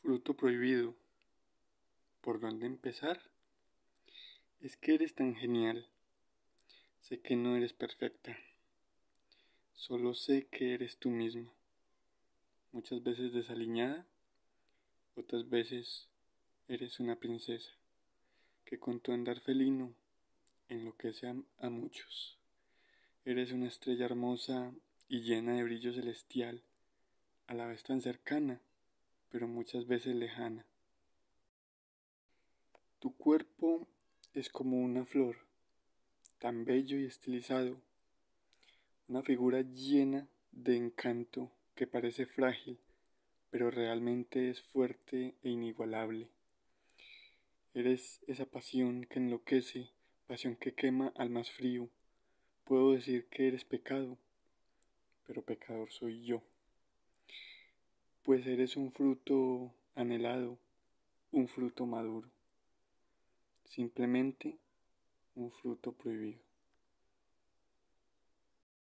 Fruto prohibido. ¿Por dónde empezar? Es que eres tan genial. Sé que no eres perfecta. Solo sé que eres tú misma. Muchas veces desaliñada, otras veces eres una princesa que con tu andar felino enloquece a, a muchos. Eres una estrella hermosa y llena de brillo celestial, a la vez tan cercana pero muchas veces lejana. Tu cuerpo es como una flor, tan bello y estilizado, una figura llena de encanto que parece frágil, pero realmente es fuerte e inigualable. Eres esa pasión que enloquece, pasión que quema al más frío. Puedo decir que eres pecado, pero pecador soy yo pues eres un fruto anhelado, un fruto maduro, simplemente un fruto prohibido.